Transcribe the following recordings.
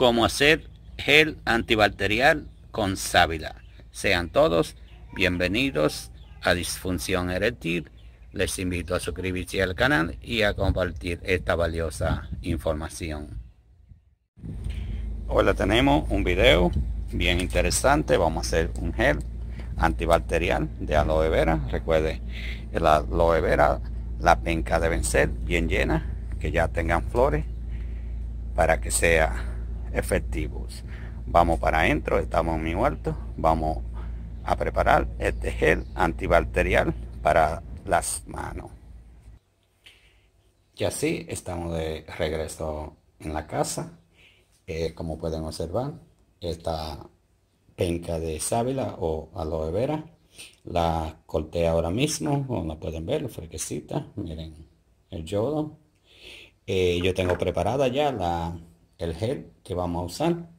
cómo hacer gel antibacterial con sábila. Sean todos bienvenidos a Disfunción Eréctil. Les invito a suscribirse al canal y a compartir esta valiosa información. Hola, tenemos un video bien interesante. Vamos a hacer un gel antibacterial de aloe vera. Recuerde, la aloe vera, la penca deben ser bien llena, que ya tengan flores para que sea efectivos. Vamos para adentro, estamos en mi huerto, vamos a preparar este gel antibacterial para las manos. Y así estamos de regreso en la casa. Eh, como pueden observar, esta penca de sábila o aloe vera la corté ahora mismo, como la pueden ver, frequecita miren el yodo. Eh, yo tengo preparada ya la el gel que vamos a usar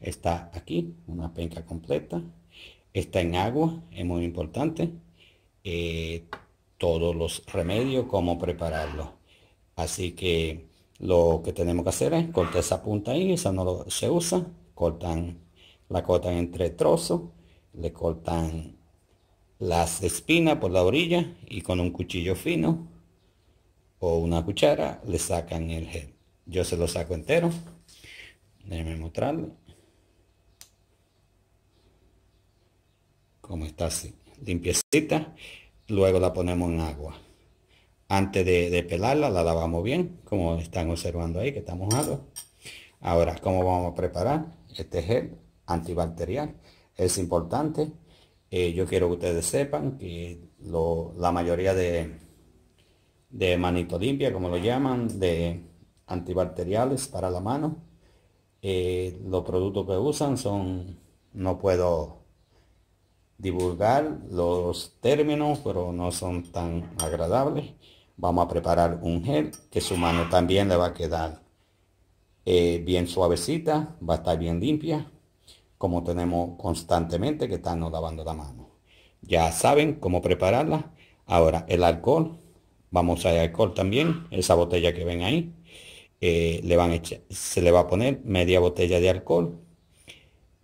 está aquí, una penca completa. Está en agua, es muy importante. Eh, todos los remedios, cómo prepararlo. Así que lo que tenemos que hacer es cortar esa punta ahí, esa no se usa. Cortan, la cortan entre trozos, le cortan las espinas por la orilla y con un cuchillo fino o una cuchara le sacan el gel yo se lo saco entero déjenme mostrarlo. como está así limpiecita luego la ponemos en agua antes de, pelarla la lavamos bien como están observando ahí que está mojado ahora cómo vamos a preparar este gel antibacterial es importante eh, yo quiero que ustedes sepan que lo, la mayoría de de manito limpia como lo llaman de antibacteriales para la mano. Eh, los productos que usan son, no puedo divulgar los términos, pero no son tan agradables. Vamos a preparar un gel que su mano también le va a quedar eh, bien suavecita, va a estar bien limpia, como tenemos constantemente que nos lavando la mano. Ya saben cómo prepararla. Ahora el alcohol, vamos a alcohol también, esa botella que ven ahí eh, le van echar, se le va a poner media botella de alcohol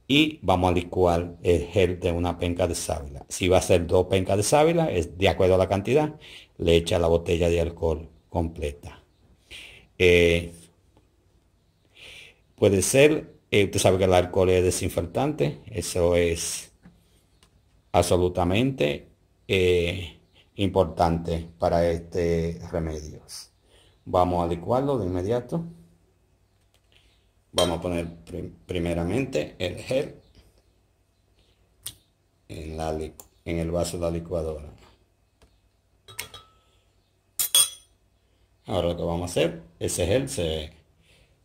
y vamos a licuar el gel de una penca de sábila. Si va a ser dos pencas de sábila, es de acuerdo a la cantidad, le echa la botella de alcohol completa. Eh, puede ser, eh, usted sabe que el alcohol es desinfectante, eso es absolutamente importante para este remedio Vamos a licuarlo de inmediato. Vamos a poner primeramente el gel en, el vaso de la licuadora. Ahora lo que vamos a hacer, ese gel se,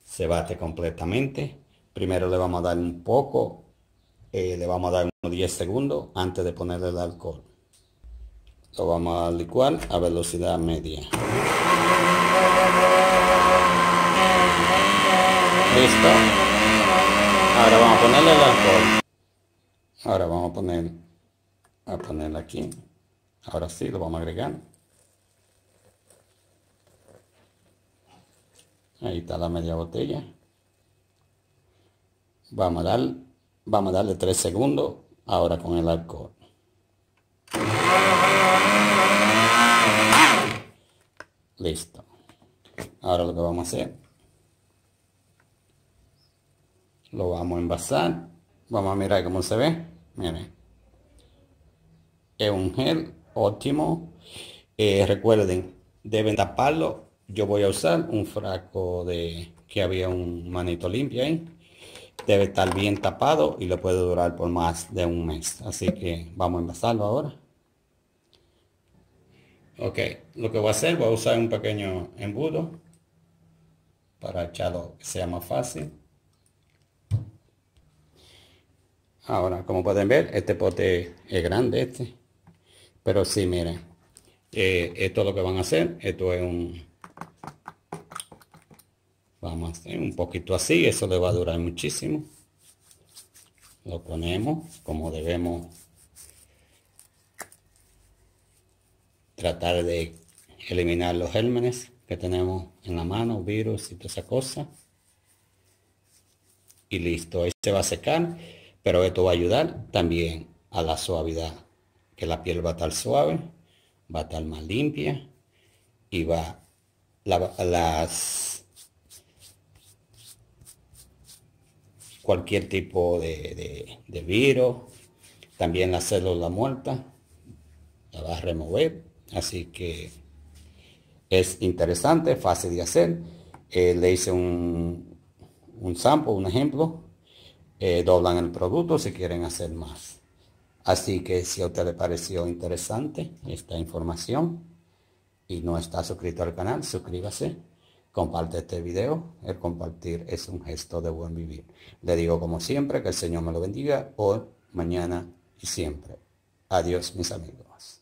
se bate completamente. Primero le vamos a dar un poco, eh, le vamos a dar unos 10 segundos antes de ponerle el alcohol. Lo vamos a licuar a velocidad media. listo ahora vamos a ponerle el alcohol ahora vamos a poner a ponerla aquí ahora sí lo vamos a agregar ahí está la media botella vamos a dar vamos a darle tres segundos ahora con el alcohol listo ahora lo que vamos a hacer lo vamos a envasar vamos a mirar cómo se ve miren es un gel óptimo eh, recuerden deben taparlo yo voy a usar un frasco de que había un manito limpio ahí debe estar bien tapado y lo puede durar por más de un mes así que vamos a envasarlo ahora ok lo que voy a hacer voy a usar un pequeño embudo para echarlo que sea más fácil Ahora, como pueden ver, este pote es grande este. Pero sí, miren. Eh, esto lo que van a hacer. Esto es un... Vamos a hacer un poquito así. Eso le va a durar muchísimo. Lo ponemos como debemos tratar de eliminar los gérmenes que tenemos en la mano, virus y toda esa cosa. Y listo, ahí se va a secar. Pero esto va a ayudar también a la suavidad, que la piel va a estar suave, va a estar más limpia y va las cualquier tipo de, virus, también las célula muerta la va a remover. Así que es interesante, fácil de hacer. Eh, le hice un, un un ejemplo, eh, doblan el producto si quieren hacer más. Así que si a usted le pareció interesante esta información y no está suscrito al canal, suscríbase, comparte este video. El compartir es un gesto de buen vivir. Le digo como siempre que el Señor me lo bendiga hoy, mañana y siempre. Adiós mis amigos.